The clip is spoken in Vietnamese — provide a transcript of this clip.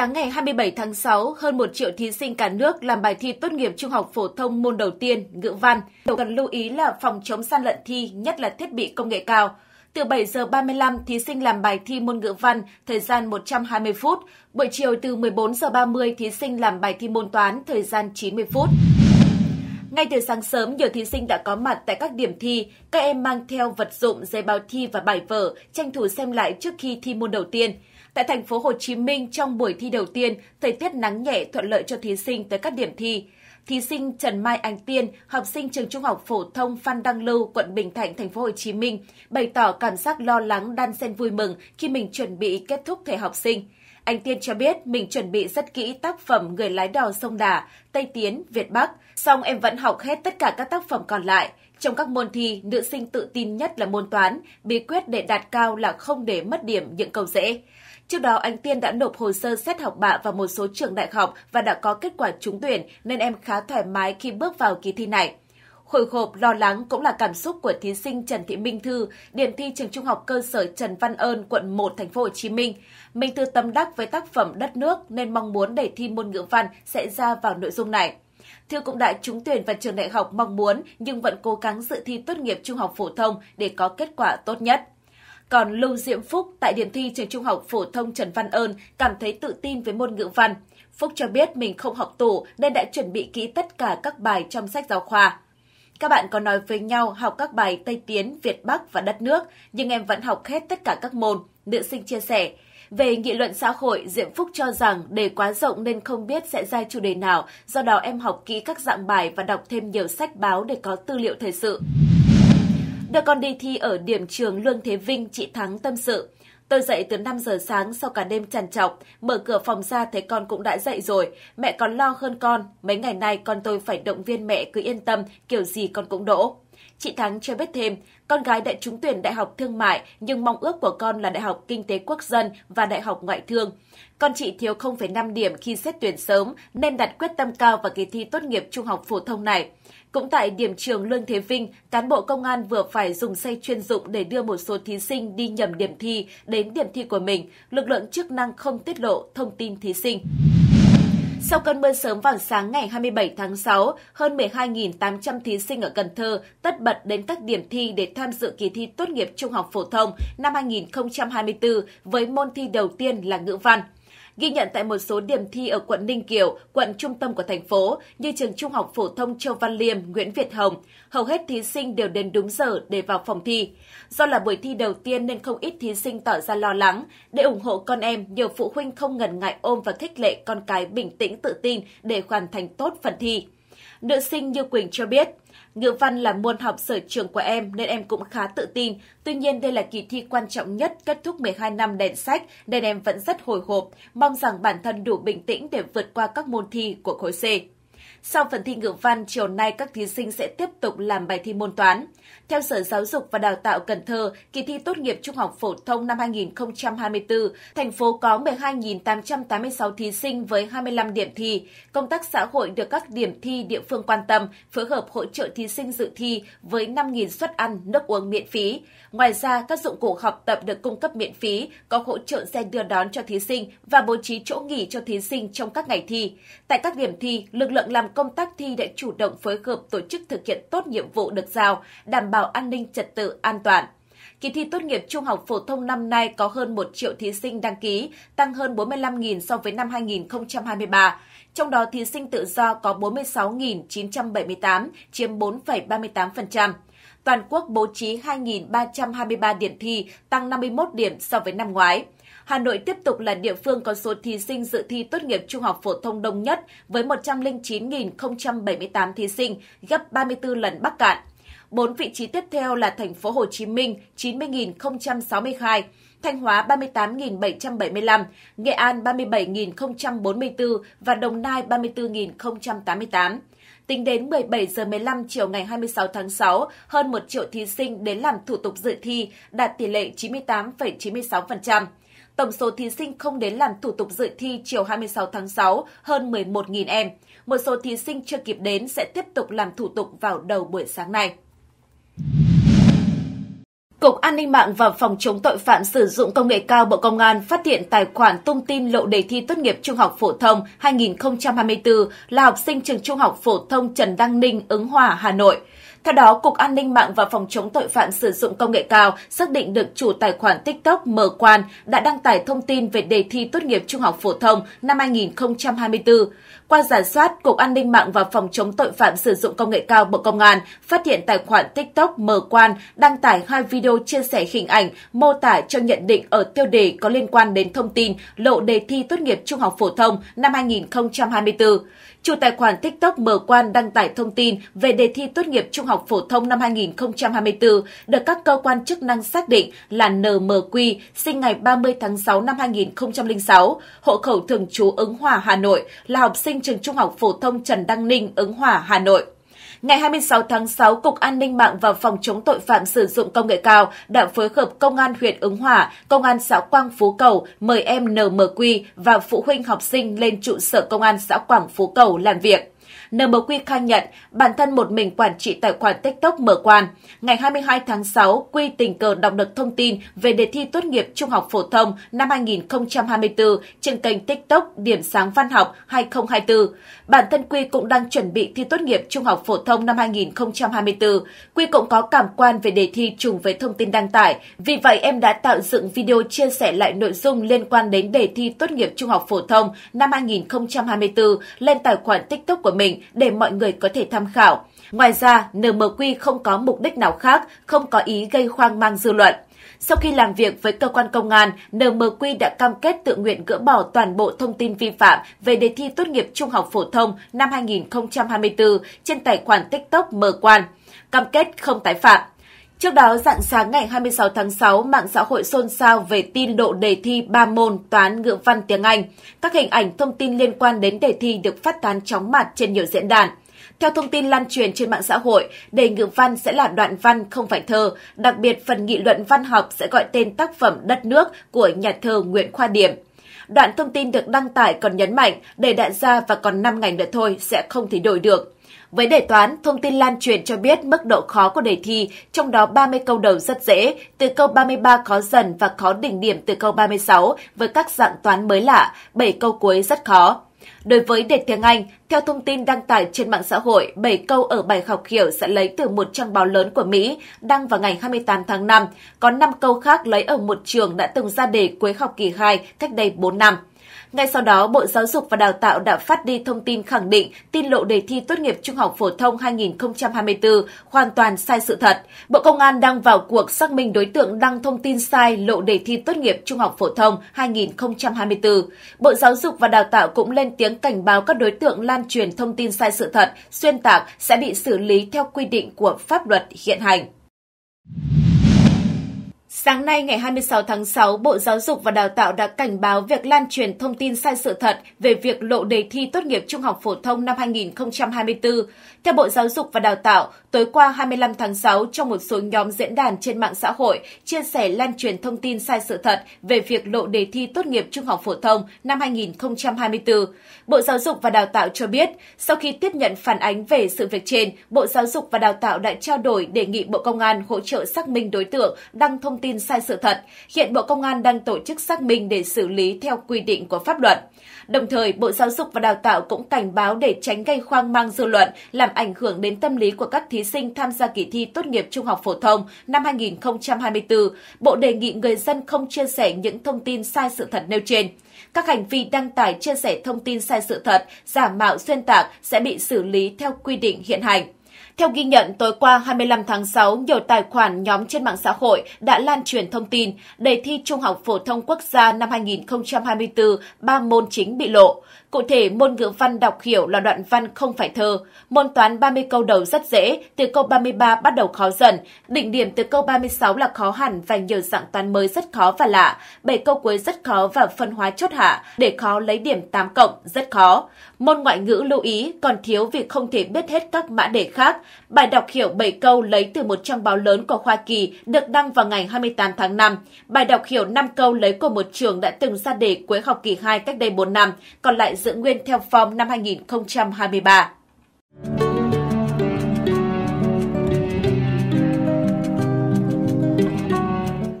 Sáng ngày 27 tháng 6, hơn 1 triệu thí sinh cả nước làm bài thi tốt nghiệp trung học phổ thông môn đầu tiên, ngữ văn. Điều cần lưu ý là phòng chống gian lận thi, nhất là thiết bị công nghệ cao. Từ 7 giờ 35 thí sinh làm bài thi môn ngữ văn, thời gian 120 phút. Buổi chiều từ 14 giờ 30 thí sinh làm bài thi môn toán, thời gian 90 phút. Ngay từ sáng sớm, nhiều thí sinh đã có mặt tại các điểm thi. Các em mang theo vật dụng, giấy báo thi và bài vở, tranh thủ xem lại trước khi thi môn đầu tiên. Tại thành phố Hồ Chí Minh trong buổi thi đầu tiên, thời tiết nắng nhẹ thuận lợi cho thí sinh tới các điểm thi. Thí sinh Trần Mai Anh Tiên, học sinh trường Trung học phổ thông Phan Đăng Lưu, quận Bình Thạnh, thành phố Hồ Chí Minh, bày tỏ cảm giác lo lắng đan xen vui mừng khi mình chuẩn bị kết thúc thời học sinh. Anh Tiên cho biết mình chuẩn bị rất kỹ tác phẩm Người lái đò sông Đà, Tây Tiến, Việt Bắc, song em vẫn học hết tất cả các tác phẩm còn lại. Trong các môn thi, nữ sinh tự tin nhất là môn toán, bí quyết để đạt cao là không để mất điểm những câu dễ. Trước đó, anh Tiên đã nộp hồ sơ xét học bạ vào một số trường đại học và đã có kết quả trúng tuyển nên em khá thoải mái khi bước vào kỳ thi này. Hồi hộp, lo lắng cũng là cảm xúc của thí sinh Trần Thị Minh Thư, điểm thi trường trung học cơ sở Trần Văn Ơn, quận 1, thành phố Hồ Chí Minh. Minh Thư tâm đắc với tác phẩm Đất nước nên mong muốn để thi môn ngữ văn sẽ ra vào nội dung này. Thư cũng đã trúng tuyển vào trường đại học mong muốn nhưng vẫn cố gắng dự thi tốt nghiệp trung học phổ thông để có kết quả tốt nhất. Còn Lưu Diễm Phúc tại điểm thi trường trung học phổ thông Trần Văn Ơn cảm thấy tự tin với môn ngữ văn. Phúc cho biết mình không học tủ nên đã chuẩn bị kỹ tất cả các bài trong sách giáo khoa. Các bạn có nói với nhau học các bài Tây Tiến, Việt Bắc và đất nước, nhưng em vẫn học hết tất cả các môn, nữ sinh chia sẻ. Về nghị luận xã hội, Diệm Phúc cho rằng đề quá rộng nên không biết sẽ ra chủ đề nào, do đó em học kỹ các dạng bài và đọc thêm nhiều sách báo để có tư liệu thời sự. Đưa con đi thi ở điểm trường Lương Thế Vinh, chị Thắng tâm sự. Tôi dậy từ 5 giờ sáng sau cả đêm trằn trọc, mở cửa phòng ra thấy con cũng đã dậy rồi, mẹ còn lo hơn con, mấy ngày nay con tôi phải động viên mẹ cứ yên tâm, kiểu gì con cũng đỗ. Chị Thắng cho biết thêm, con gái đã trúng tuyển đại học thương mại nhưng mong ước của con là đại học kinh tế quốc dân và đại học ngoại thương. Con chị thiếu 0,5 điểm khi xét tuyển sớm nên đặt quyết tâm cao vào kỳ thi tốt nghiệp trung học phổ thông này. Cũng tại điểm trường Lương Thế Vinh, cán bộ công an vừa phải dùng xe chuyên dụng để đưa một số thí sinh đi nhầm điểm thi đến điểm thi của mình. Lực lượng chức năng không tiết lộ thông tin thí sinh. Sau cơn mưa sớm vào sáng ngày 27 tháng 6, hơn 12.800 thí sinh ở Cần Thơ tất bật đến các điểm thi để tham dự kỳ thi tốt nghiệp trung học phổ thông năm 2024 với môn thi đầu tiên là ngữ văn ghi nhận tại một số điểm thi ở quận Ninh Kiều, quận trung tâm của thành phố như trường Trung học phổ thông Châu Văn Liêm, Nguyễn Việt Hồng, hầu hết thí sinh đều đến đúng giờ để vào phòng thi. Do là buổi thi đầu tiên nên không ít thí sinh tỏ ra lo lắng. Để ủng hộ con em, nhiều phụ huynh không ngần ngại ôm và khích lệ con cái bình tĩnh tự tin để hoàn thành tốt phần thi. Nữ sinh Như Quỳnh cho biết, ngữ văn là môn học sở trường của em nên em cũng khá tự tin. Tuy nhiên đây là kỳ thi quan trọng nhất kết thúc 12 năm đèn sách nên em vẫn rất hồi hộp, mong rằng bản thân đủ bình tĩnh để vượt qua các môn thi của khối C. Sau phần thi ngữ văn, chiều nay các thí sinh sẽ tiếp tục làm bài thi môn toán. Theo Sở Giáo dục và Đào tạo Cần Thơ, kỳ thi tốt nghiệp trung học phổ thông năm 2024, thành phố có 12.886 thí sinh với 25 điểm thi. Công tác xã hội được các điểm thi địa phương quan tâm, phối hợp hỗ trợ thí sinh dự thi với 5.000 suất ăn, nước uống miễn phí. Ngoài ra, các dụng cụ học tập được cung cấp miễn phí, có hỗ trợ xe đưa đón cho thí sinh và bố trí chỗ nghỉ cho thí sinh trong các ngày thi. Tại các điểm thi, lực lượng làm công tác thi đã chủ động phối hợp tổ chức thực hiện tốt nhiệm vụ được giao, đảm bảo an ninh trật tự an toàn. Kỳ thi tốt nghiệp trung học phổ thông năm nay có hơn 1 triệu thí sinh đăng ký, tăng hơn 45.000 so với năm 2023. Trong đó thí sinh tự do có 46.978, chiếm 4,38%. Toàn quốc bố trí 2.323 điểm thi, tăng 51 điểm so với năm ngoái. Hà Nội tiếp tục là địa phương có số thí sinh dự thi tốt nghiệp trung học phổ thông đông nhất với 109.078 thí sinh, gấp 34 lần Bắc Cạn. Bốn vị trí tiếp theo là thành phố Hồ Chí Minh 90.062, Thanh Hóa 38.775, Nghệ An 37.044 và Đồng Nai 34.088. Tính đến 17 giờ 15 chiều ngày 26 tháng 6, hơn 1 triệu thí sinh đến làm thủ tục dự thi, đạt tỷ lệ 98,96%. Tổng số thí sinh không đến làm thủ tục dự thi chiều 26 tháng 6 hơn 11.000 em. Một số thí sinh chưa kịp đến sẽ tiếp tục làm thủ tục vào đầu buổi sáng nay. Cục An ninh mạng và Phòng chống tội phạm sử dụng công nghệ cao Bộ Công an phát hiện tài khoản tung tin lộ đề thi tốt nghiệp trung học phổ thông 2024 là học sinh trường trung học phổ thông Trần Đăng Ninh, Ứng Hòa, Hà Nội. Theo đó, Cục An ninh mạng và Phòng chống tội phạm sử dụng công nghệ cao xác định được chủ tài khoản TikTok Mở Quan đã đăng tải thông tin về đề thi tốt nghiệp trung học phổ thông năm 2024. Qua giả soát, Cục An ninh mạng và Phòng chống tội phạm sử dụng công nghệ cao Bộ Công an phát hiện tài khoản TikTok Mở Quan đăng tải hai video chia sẻ hình ảnh mô tả cho nhận định ở tiêu đề có liên quan đến thông tin lộ đề thi tốt nghiệp trung học phổ thông năm 2024. Chủ tài khoản TikTok Mở Quan đăng tải thông tin về đề thi tốt nghiệp trung học học phổ thông năm 2024 được các cơ quan chức năng xác định là NMQ, sinh ngày 30 tháng 6 năm 2006, hộ khẩu thường trú Ứng Hòa, Hà Nội, là học sinh trường Trung học phổ thông Trần Đăng Ninh, Ứng Hòa, Hà Nội. Ngày 26 tháng 6, Cục An ninh mạng và Phòng chống tội phạm sử dụng công nghệ cao đã phối hợp Công an huyện Ứng Hòa, Công an xã Quang Phú Cầu mời em NMQ và phụ huynh học sinh lên trụ sở Công an xã Quảng Phú Cầu làm việc. NMQ khai nhận bản thân một mình quản trị tài khoản TikTok mở quan. Ngày 22 tháng 6, Quy tình cờ đọc được thông tin về đề thi tốt nghiệp trung học phổ thông năm 2024 trên kênh TikTok Điểm sáng văn học 2024. Bản thân Quy cũng đang chuẩn bị thi tốt nghiệp trung học phổ thông năm 2024. Quy cũng có cảm quan về đề thi trùng với thông tin đăng tải. Vì vậy, em đã tạo dựng video chia sẻ lại nội dung liên quan đến đề thi tốt nghiệp trung học phổ thông năm 2024 lên tài khoản TikTok của mình để mọi người có thể tham khảo. Ngoài ra, NMQ không có mục đích nào khác, không có ý gây hoang mang dư luận. Sau khi làm việc với cơ quan công an, NMQ đã cam kết tự nguyện gỡ bỏ toàn bộ thông tin vi phạm về đề thi tốt nghiệp trung học phổ thông năm 2024 trên tài khoản TikTok Mở Quan. Cam kết không tái phạm. Trước đó, dạng sáng ngày 26 tháng 6, mạng xã hội xôn xao về tin độ đề thi 3 môn toán ngữ văn tiếng Anh. Các hình ảnh thông tin liên quan đến đề thi được phát tán chóng mặt trên nhiều diễn đàn. Theo thông tin lan truyền trên mạng xã hội, đề ngữ văn sẽ là đoạn văn không phải thơ, đặc biệt phần nghị luận văn học sẽ gọi tên tác phẩm Đất nước của nhà thơ Nguyễn Khoa Điểm. Đoạn thông tin được đăng tải còn nhấn mạnh, đề đại gia và còn 5 ngày nữa thôi sẽ không thể đổi được. Với đề toán, thông tin lan truyền cho biết mức độ khó của đề thi, trong đó 30 câu đầu rất dễ, từ câu 33 khó dần và khó đỉnh điểm từ câu 36 với các dạng toán mới lạ, 7 câu cuối rất khó. Đối với đề tiếng Anh, theo thông tin đăng tải trên mạng xã hội, 7 câu ở bài học hiểu sẽ lấy từ một trang báo lớn của Mỹ đăng vào ngày 28 tháng 5, có 5 câu khác lấy ở một trường đã từng ra đề cuối học kỳ 2 cách đây 4 năm. Ngay sau đó, Bộ Giáo dục và Đào tạo đã phát đi thông tin khẳng định tin lộ đề thi tốt nghiệp trung học phổ thông 2024 hoàn toàn sai sự thật. Bộ Công an đang vào cuộc xác minh đối tượng đăng thông tin sai lộ đề thi tốt nghiệp trung học phổ thông 2024. Bộ Giáo dục và Đào tạo cũng lên tiếng cảnh báo các đối tượng lan truyền thông tin sai sự thật, xuyên tạc sẽ bị xử lý theo quy định của pháp luật hiện hành. Sáng nay ngày 26 tháng 6, Bộ Giáo dục và Đào tạo đã cảnh báo việc lan truyền thông tin sai sự thật về việc lộ đề thi tốt nghiệp trung học phổ thông năm 2024. Theo Bộ Giáo dục và Đào tạo, tối qua 25 tháng 6, trong một số nhóm diễn đàn trên mạng xã hội chia sẻ lan truyền thông tin sai sự thật về việc lộ đề thi tốt nghiệp trung học phổ thông năm 2024. Bộ Giáo dục và Đào tạo cho biết, sau khi tiếp nhận phản ánh về sự việc trên, Bộ Giáo dục và Đào tạo đã trao đổi đề nghị Bộ Công an hỗ trợ xác minh đối tượng đăng thông thông tin sai sự thật. Hiện Bộ Công an đang tổ chức xác minh để xử lý theo quy định của pháp luật. Đồng thời, Bộ Giáo dục và Đào tạo cũng cảnh báo để tránh gây khoang mang dư luận, làm ảnh hưởng đến tâm lý của các thí sinh tham gia kỳ thi tốt nghiệp trung học phổ thông năm 2024. Bộ đề nghị người dân không chia sẻ những thông tin sai sự thật nêu trên. Các hành vi đăng tải chia sẻ thông tin sai sự thật, giả mạo xuyên tạc sẽ bị xử lý theo quy định hiện hành. Theo ghi nhận, tối qua 25 tháng 6, nhiều tài khoản nhóm trên mạng xã hội đã lan truyền thông tin đề thi Trung học Phổ thông Quốc gia năm 2024 ba môn chính bị lộ. Cụ thể, môn ngữ văn đọc hiểu là đoạn văn không phải thơ. Môn toán 30 câu đầu rất dễ, từ câu 33 bắt đầu khó dần. Đỉnh điểm từ câu 36 là khó hẳn và nhiều dạng toán mới rất khó và lạ. 7 câu cuối rất khó và phân hóa chốt hạ. Để khó lấy điểm 8 cộng rất khó. Môn ngoại ngữ lưu ý còn thiếu vì không thể biết hết các mã đề khác. Bài đọc hiểu 7 câu lấy từ một trang báo lớn của Hoa Kỳ được đăng vào ngày 28 tháng 5. Bài đọc hiểu 5 câu lấy của một trường đã từng ra đề cuối học kỳ 2 cách đây 4 năm, còn lại giữ nguyên theo form năm 2023.